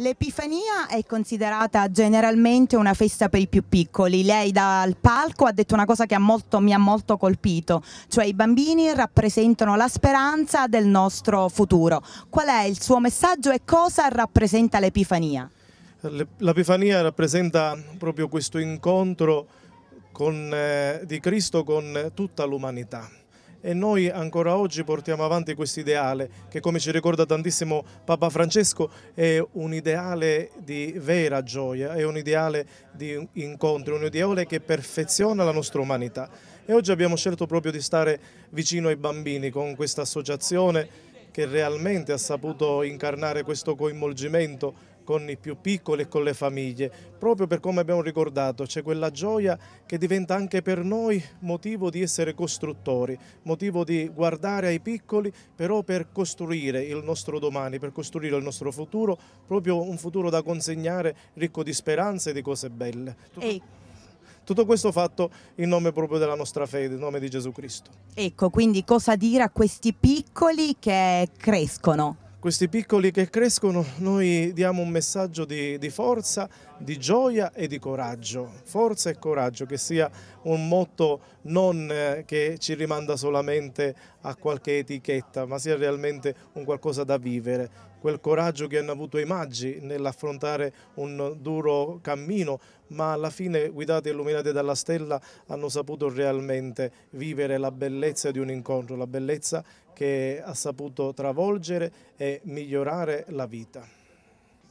L'Epifania è considerata generalmente una festa per i più piccoli. Lei dal palco ha detto una cosa che molto, mi ha molto colpito, cioè i bambini rappresentano la speranza del nostro futuro. Qual è il suo messaggio e cosa rappresenta l'Epifania? L'Epifania rappresenta proprio questo incontro con, eh, di Cristo con tutta l'umanità e noi ancora oggi portiamo avanti questo ideale che come ci ricorda tantissimo Papa Francesco è un ideale di vera gioia, è un ideale di incontri, un ideale che perfeziona la nostra umanità e oggi abbiamo scelto proprio di stare vicino ai bambini con questa associazione che realmente ha saputo incarnare questo coinvolgimento con i più piccoli e con le famiglie, proprio per come abbiamo ricordato c'è quella gioia che diventa anche per noi motivo di essere costruttori, motivo di guardare ai piccoli però per costruire il nostro domani, per costruire il nostro futuro, proprio un futuro da consegnare ricco di speranze e di cose belle. Ehi. Ecco. Tutto questo fatto in nome proprio della nostra fede, in nome di Gesù Cristo. Ecco, quindi cosa dire a questi piccoli che crescono? questi piccoli che crescono, noi diamo un messaggio di, di, forza, di gioia e di coraggio. Forza e coraggio, che sia un motto non eh, che ci rimanda solamente a qualche etichetta, ma sia realmente un qualcosa da vivere. Quel coraggio che hanno avuto i maggi nell'affrontare un duro cammino, ma alla fine, guidati e illuminati dalla stella, hanno saputo realmente vivere la bellezza di un incontro, la bellezza che ha saputo travolgere e migliorare la vita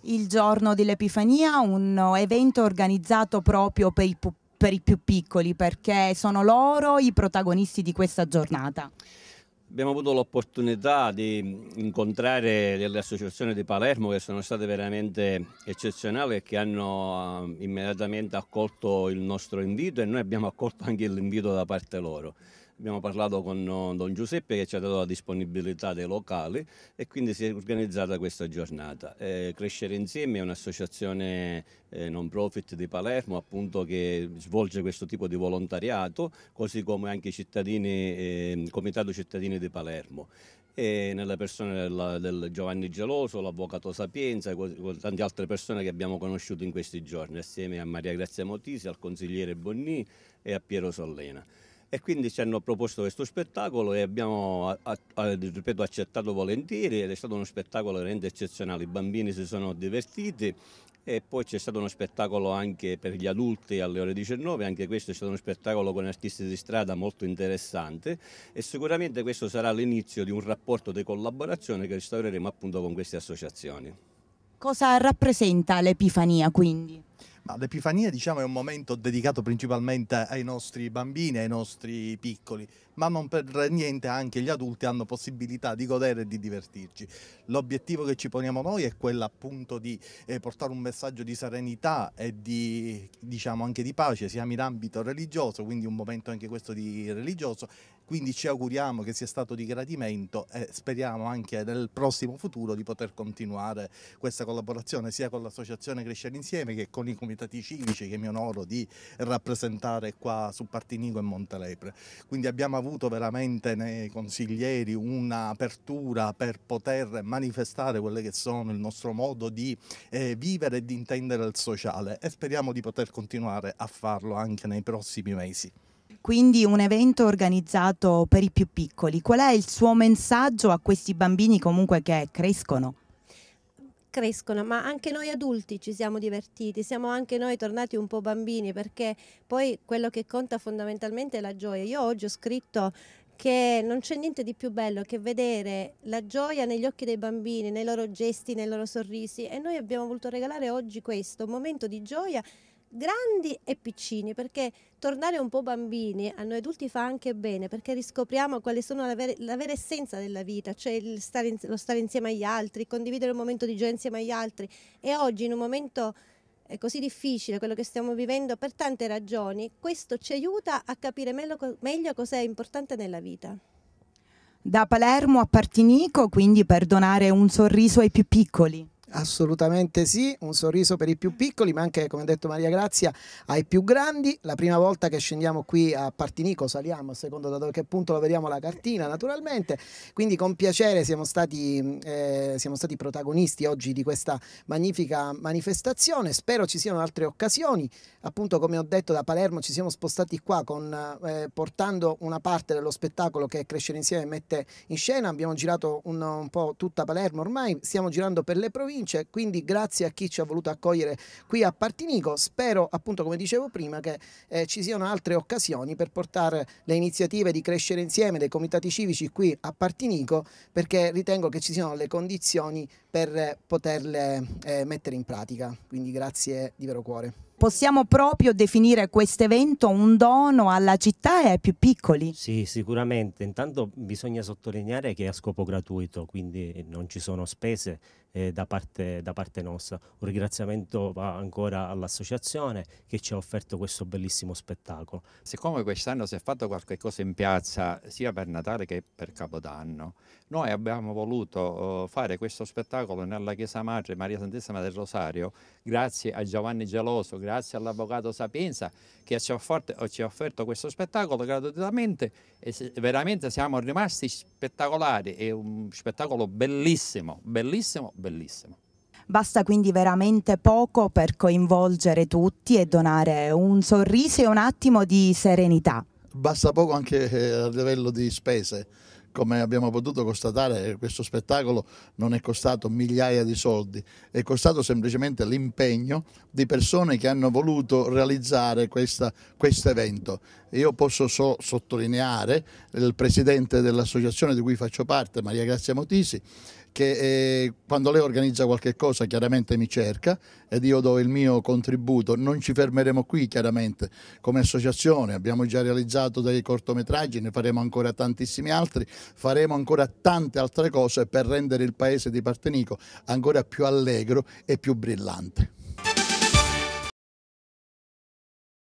il giorno dell'Epifania, un evento organizzato proprio per i, per i, più piccoli, perché sono loro i protagonisti di questa giornata. Abbiamo avuto l'opportunità di incontrare delle associazioni di Palermo che sono state veramente eccezionali e che hanno eh, immediatamente accolto il nostro invito e noi abbiamo accolto anche l'invito da parte loro abbiamo parlato con eh, Don Giuseppe che ci ha dato la disponibilità dei locali e quindi si è organizzata questa giornata. Eh, Crescere Insieme è un'associazione eh, non profit di Palermo appunto che svolge questo tipo di volontariato così come anche il eh, Comitato Cittadini di Palermo e nella persona del, del Giovanni Geloso, l'avvocato Sapienza e tante altre persone che abbiamo conosciuto in questi giorni assieme a Maria Grazia Motisi, al consigliere Bonni e a Piero Sollena e quindi ci hanno proposto questo spettacolo e abbiamo ripeto, accettato volentieri ed è stato uno spettacolo veramente eccezionale, i bambini si sono divertiti e poi c'è stato uno spettacolo anche per gli adulti alle ore 19, anche questo è stato uno spettacolo con artisti di strada molto interessante e sicuramente questo sarà l'inizio di un rapporto di collaborazione che restaureremo appunto con queste associazioni. Cosa rappresenta l'Epifania quindi? Ma l'Epifania diciamo, è un momento dedicato principalmente ai nostri bambini, ai nostri piccoli, ma non per niente anche gli adulti hanno possibilità di godere e di divertirci. L'obiettivo che ci poniamo noi è quello appunto di eh, portare un messaggio di serenità e di, diciamo, anche di pace, siamo in ambito religioso, quindi un momento anche questo di religioso, quindi ci auguriamo che sia stato di gradimento e speriamo anche nel prossimo futuro di poter continuare questa collaborazione sia con l'Associazione Crescere Insieme che con associazioni, comitati civici che mi onoro di rappresentare qua su Partinico e Montelepre. Quindi abbiamo avuto veramente nei consiglieri un'apertura per poter manifestare quelle che sono il nostro modo di eh, vivere e di intendere il sociale e speriamo di poter continuare a farlo anche nei prossimi mesi quindi un evento organizzato per i più piccoli. Qual è il suo messaggio a questi bambini comunque che crescono? crescono, ma anche noi adulti ci siamo divertiti, siamo anche noi tornati un po' bambini perché poi quello che conta fondamentalmente è la gioia. Io oggi ho scritto che non c'è niente di più bello che vedere la gioia negli occhi dei bambini, nei loro gesti, nei loro sorrisi e noi abbiamo voluto regalare oggi questo, un momento di gioia grandi e piccini, perché tornare un po' bambini a noi adulti fa anche bene, perché riscopriamo quali sono la, ver la vera essenza della vita, cioè stare lo stare insieme agli altri, condividere un momento di gioia insieme agli altri. E oggi in un momento eh, così difficile, quello che stiamo vivendo per tante ragioni, questo ci aiuta a capire meglio cos'è importante nella vita. Da Palermo a Partinico, quindi per donare un sorriso ai più piccoli. Assolutamente sì, un sorriso per i più piccoli, ma anche, come ha detto Maria Grazia, ai più grandi. La prima volta che scendiamo qui a Partinico, saliamo a secondo da che punto lo vediamo la cartina, naturalmente. Quindi con piacere siamo stati, eh, siamo stati protagonisti oggi di questa magnifica manifestazione. Spero ci siano altre occasioni. Appunto, come ho detto, da Palermo ci siamo spostati qua con, eh, portando una parte dello spettacolo che Crescere Insieme mette in scena. Abbiamo girato un, un po' tutta Palermo ormai, stiamo girando per le province province, quindi grazie a chi ci ha voluto accogliere qui a Partinico, spero appunto come dicevo prima che eh, ci siano altre occasioni per portare le iniziative di crescere insieme dei comitati civici qui a Partinico perché ritengo che ci siano le condizioni per poterle eh, mettere in pratica, quindi grazie di vero cuore. Possiamo proprio definire questo evento un dono alla città e ai più piccoli? Sì, sicuramente. Intanto bisogna sottolineare che è a scopo gratuito, quindi non ci sono spese eh, da, parte, da, parte, nostra. Un ringraziamento va ancora all'associazione che ci ha offerto questo bellissimo spettacolo. Siccome quest'anno si è fatto qualche cosa in piazza sia per Natale che per Capodanno, noi abbiamo voluto oh, fare questo spettacolo nella Chiesa Madre Maria Santissima del Rosario grazie a Giovanni Geloso, grazie all'Avvocato Sapienza che ci ha, offerto, ci ha offerto questo spettacolo gratuitamente e veramente siamo rimasti spettacolari, è un spettacolo bellissimo, bellissimo, bellissimo bellissimo. Basta quindi veramente poco per coinvolgere tutti e donare un sorriso e un attimo di serenità. Basta poco anche eh, a livello di spese. Come abbiamo potuto constatare, questo spettacolo non è costato migliaia di soldi, è costato semplicemente l'impegno di persone che hanno voluto realizzare questo evento. Io posso so sottolineare il presidente dell'associazione di cui faccio parte, Maria Grazia Motisi, che eh, quando lei organizza qualche cosa chiaramente mi cerca ed io do il mio contributo. Non ci fermeremo qui chiaramente come associazione, abbiamo già realizzato dei cortometraggi, ne faremo ancora tantissimi altri, faremo ancora tante altre cose per rendere il paese di Partenico ancora più allegro e più brillante.